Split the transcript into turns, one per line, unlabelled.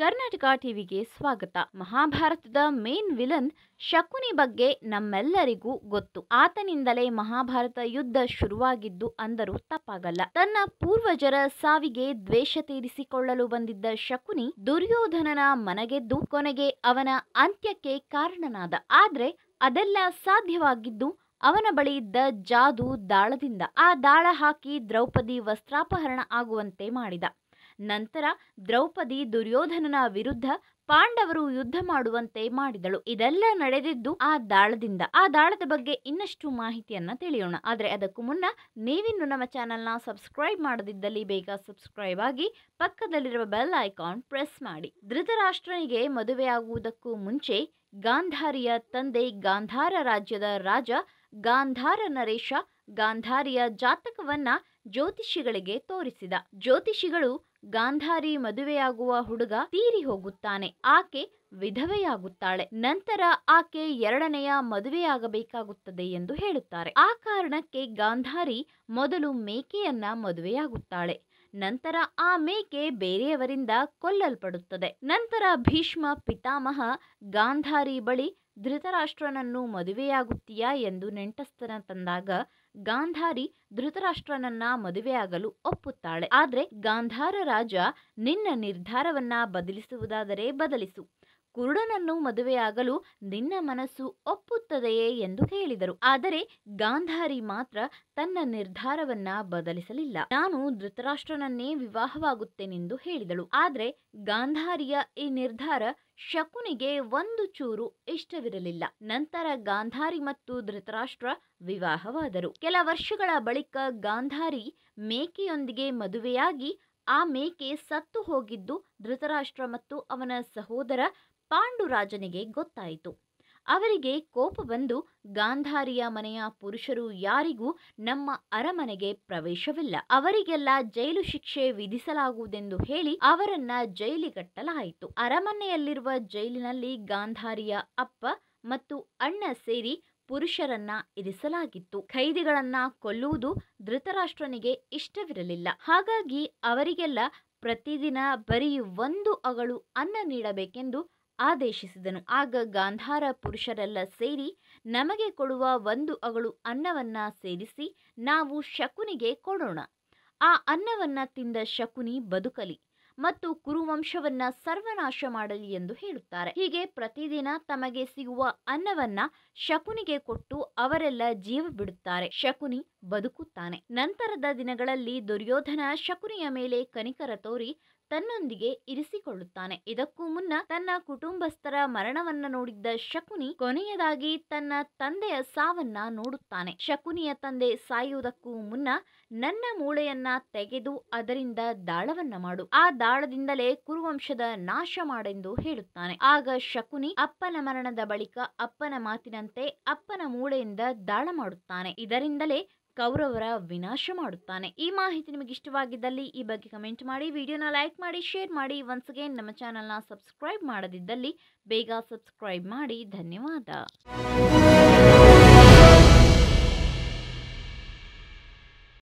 ಕರ್ನಾಟಕ ಟಿವಿಗೆ ಸ್ವಾಗತ ಮಹಾಭಾರತದ ಮೇನ್ ವಿಲನ್ ಶಕುನಿ ಬಗ್ಗೆ ನಮ್ಮೆಲ್ಲರಿಗೂ ಗೊತ್ತು ಆತನಿಂದಲೇ ಮಹಾಭಾರತ ಯುದ್ಧ ಶುರುವಾಗಿದ್ದು ಅಂದರೂ ತಪ್ಪಾಗಲ್ಲ ತನ್ನ ಪೂರ್ವಜರ ಸಾವಿಗೆ ದ್ವೇಷ ತೀರಿಸಿಕೊಳ್ಳಲು ಬಂದಿದ್ದ ಶಕುನಿ ದುರ್ಯೋಧನನ ಮನಗೆದ್ದು ಕೊನೆಗೆ ಅವನ ಅಂತ್ಯಕ್ಕೆ ಕಾರಣನಾದ ಆದ್ರೆ ಅದೆಲ್ಲ ಸಾಧ್ಯವಾಗಿದ್ದು ಅವನ ಬಳಿ ಇದ್ದ ಜಾದು ದಾಳದಿಂದ ಆ ದಾಳ ಹಾಕಿ ದ್ರೌಪದಿ ವಸ್ತ್ರಾಪಹರಣ ಆಗುವಂತೆ ಮಾಡಿದ ನಂತರ ದ್ರೌಪದಿ ದುರ್ಯೋಧನನ ವಿರುದ್ಧ ಪಾಂಡವರು ಯುದ್ಧ ಮಾಡುವಂತೆ ಮಾಡಿದಳು ಇದೆಲ್ಲ ನಡೆದಿದ್ದು ಆ ದಾಳದಿಂದ ಆ ದಾಳದ ಬಗ್ಗೆ ಇನ್ನಷ್ಟು ಮಾಹಿತಿಯನ್ನ ತಿಳಿಯೋಣ ಆದರೆ ಅದಕ್ಕೂ ಮುನ್ನ ನೀವಿನ್ನು ನಮ್ಮ ಚಾನೆಲ್ನ ಸಬ್ಸ್ಕ್ರೈಬ್ ಮಾಡದಿದ್ದಲ್ಲಿ ಬೇಗ ಸಬ್ಸ್ಕ್ರೈಬ್ ಆಗಿ ಪಕ್ಕದಲ್ಲಿರುವ ಬೆಲ್ ಐಕಾನ್ ಪ್ರೆಸ್ ಮಾಡಿ ಧೃತರಾಷ್ಟ್ರನಿಗೆ ಮದುವೆಯಾಗುವುದಕ್ಕೂ ಮುಂಚೆ ಗಾಂಧಾರಿಯ ತಂದೆ ಗಾಂಧಾರ ರಾಜ್ಯದ ರಾಜ ಗಾಂಧಾರ ನರೇಶ ಗಾಂಧಾರಿಯ ಜಾತಕವನ್ನ ಜ್ಯೋತಿಷಿಗಳಿಗೆ ತೋರಿಸಿದ ಜ್ಯೋತಿಷಿಗಳು ಗಾಂಧಾರಿ ಮದುವೆಯಾಗುವ ಹುಡುಗ ತೀರಿ ಹೋಗುತ್ತಾನೆ ಆಕೆ ವಿಧವೆಯಾಗುತ್ತಾಳೆ ನಂತರ ಆಕೆ ಎರಡನೆಯ ಮದುವೆಯಾಗಬೇಕಾಗುತ್ತದೆ ಎಂದು ಹೇಳುತ್ತಾರೆ ಆ ಕಾರಣಕ್ಕೆ ಗಾಂಧಾರಿ ಮೊದಲು ಮೇಕೆಯನ್ನ ಮದುವೆಯಾಗುತ್ತಾಳೆ ನಂತರ ಆ ಮೇಕೆ ಬೇರೆಯವರಿಂದ ಕೊಲ್ಲಲ್ಪಡುತ್ತದೆ ನಂತರ ಭೀಷ್ಮ ಪಿತಾಮಹ ಗಾಂಧಾರಿ ಬಳಿ ಧೃತರಾಷ್ಟ್ರನನ್ನು ಮದುವೆಯಾಗುತ್ತೀಯಾ ಎಂದು ನೆಂಟಸ್ಥನ ತಂದಾಗ ಗಾಂಧಾರಿ ಧೃತರಾಷ್ಟ್ರನನ್ನ ಮದುವೆಯಾಗಲು ಒಪ್ಪುತ್ತಾಳೆ ಆದ್ರೆ ಗಾಂಧಾರ ರಾಜ ನಿನ್ನ ನಿರ್ಧಾರವನ್ನ ಬದಲಿಸುವುದಾದರೆ ಬದಲಿಸು ಕುರುಡನನ್ನು ಮದುವೆಯಾಗಲು ನಿನ್ನ ಮನಸ್ಸು ಒಪ್ಪುತ್ತದೆಯೇ ಎಂದು ಹೇಳಿದರು ಆದರೆ ಗಾಂಧಾರಿ ಮಾತ್ರ ತನ್ನ ನಿರ್ಧಾರವನ್ನ ಬದಲಿಸಲಿಲ್ಲ ನಾನು ಧೃತರಾಷ್ಟ್ರನನ್ನೇ ವಿವಾಹವಾಗುತ್ತೇನೆಂದು ಹೇಳಿದಳು ಆದರೆ ಗಾಂಧಾರಿಯ ಈ ನಿರ್ಧಾರ ಶಕುನಿಗೆ ಒಂದು ಚೂರು ಇಷ್ಟವಿರಲಿಲ್ಲ ನಂತರ ಗಾಂಧಾರಿ ಮತ್ತು ಧೃತರಾಷ್ಟ್ರ ವಿವಾಹವಾದರು ಕೆಲ ವರ್ಷಗಳ ಬಳಿಕ ಗಾಂಧಾರಿ ಮೇಕೆಯೊಂದಿಗೆ ಮದುವೆಯಾಗಿ ಆ ಮೇಕೆ ಸತ್ತು ಹೋಗಿದ್ದು ಧೃತರಾಷ್ಟ್ರ ಮತ್ತು ಅವನ ಸಹೋದರ ಪಾಂಡುರಾಜನಿಗೆ ಗೊತ್ತಾಯಿತು ಅವರಿಗೆ ಕೋಪ ಬಂದು ಗಾಂಧಾರಿಯ ಮನೆಯ ಪುರುಷರು ಯಾರಿಗೂ ನಮ್ಮ ಅರಮನೆಗೆ ಪ್ರವೇಶವಿಲ್ಲ ಅವರಿಗೆಲ್ಲ ಜೈಲು ಶಿಕ್ಷೆ ವಿಧಿಸಲಾಗುವುದೆಂದು ಹೇಳಿ ಅವರನ್ನ ಜೈಲಿಗಟ್ಟಲಾಯಿತು ಅರಮನೆಯಲ್ಲಿರುವ ಜೈಲಿನಲ್ಲಿ ಗಾಂಧಾರಿಯ ಅಪ್ಪ ಮತ್ತು ಅಣ್ಣ ಸೇರಿ ಪುರುಷರನ್ನ ಇರಿಸಲಾಗಿತ್ತು ಖೈದಿಗಳನ್ನ ಕೊಲ್ಲುವುದು ಧೃತರಾಷ್ಟ್ರನಿಗೆ ಇಷ್ಟವಿರಲಿಲ್ಲ ಹಾಗಾಗಿ ಅವರಿಗೆಲ್ಲ ಪ್ರತಿದಿನ ಬರೀ ಒಂದು ಅಗಳು ಅನ್ನ ನೀಡಬೇಕೆಂದು ಆದೇಶಿಸಿದನು ಆಗ ಗಾಂಧಾರ ಪುರುಷರೆಲ್ಲ ಸೇರಿ ನಮಗೆ ಕೊಡುವ ಒಂದು ಅಗಳು ಅನ್ನವನ್ನ ಸೇರಿಸಿ ನಾವು ಶಕುನಿಗೆ ಕೊಡೋಣ ಆ ಅನ್ನವನ್ನ ತಿಂದ ಶಕುನಿ ಬದುಕಲಿ ಮತ್ತು ಕುರುವಂಶವನ್ನ ಸರ್ವನಾಶ ಮಾಡಲಿ ಎಂದು ಹೇಳುತ್ತಾರೆ ಹೀಗೆ ಪ್ರತಿದಿನ ತಮಗೆ ಸಿಗುವ ಅನ್ನವನ್ನ ಶಕುನಿಗೆ ಕೊಟ್ಟು ಅವರೆಲ್ಲ ಜೀವ ಬಿಡುತ್ತಾರೆ ಶಕುನಿ ಬದುಕುತ್ತಾನೆ ನಂತರದ ದಿನಗಳಲ್ಲಿ ದುರ್ಯೋಧನ ಶಕುನಿಯ ಮೇಲೆ ಕನಿಕರ ತೋರಿ ತನ್ನೊಂದಿಗೆ ಇರಿಸಿಕೊಳ್ಳುತ್ತಾನೆ ಇದಕ್ಕೂ ಮುನ್ನ ತನ್ನ ಕುಟುಂಬಸ್ಥರ ಮರಣವನ್ನ ನೋಡಿದ್ದ ಶಕುನಿ ಕೊನೆಯದಾಗಿ ತನ್ನ ತಂದೆಯ ಸಾವನ್ನ ನೋಡುತ್ತಾನೆ ಶಕುನಿಯ ತಂದೆ ಸಾಯುವುದಕ್ಕೂ ಮುನ್ನ ನನ್ನ ಮೂಳೆಯನ್ನ ತೆಗೆದು ಅದರಿಂದ ದಾಳವನ್ನ ಮಾಡು ಆ ದಾಳದಿಂದಲೇ ಕುರುವಂಶದ ನಾಶ ಮಾಡೆಂದು ಹೇಳುತ್ತಾನೆ ಆಗ ಶಕುನಿ ಅಪ್ಪನ ಮರಣದ ಬಳಿಕ ಅಪ್ಪನ ಮಾತಿನಂತೆ ಅಪ್ಪನ ಮೂಳೆಯಿಂದ ದಾಳ ಮಾಡುತ್ತಾನೆ ಇದರಿಂದಲೇ ಕೌರವರ ವಿನಾಶ ಮಾಡುತ್ತಾನೆ ಈ ಮಾಹಿತಿ ನಿಮಗೆ ಇಷ್ಟವಾಗಿದ್ದಲ್ಲಿ ಈ ಬಗ್ಗೆ ಕಮೆಂಟ್ ಮಾಡಿ ವಿಡಿಯೋನ ಲೈಕ್ ಮಾಡಿ ಶೇರ್ ಮಾಡಿ ಒನ್ಸ್ ಅಗೇನ್ ನಮ್ಮ ಚಾನಲ್ನ ಸಬ್ಸ್ಕ್ರೈಬ್ ಮಾಡದಿದ್ದಲ್ಲಿ ಬೇಗ ಸಬ್ಸ್ಕ್ರೈಬ್ ಮಾಡಿ ಧನ್ಯವಾದ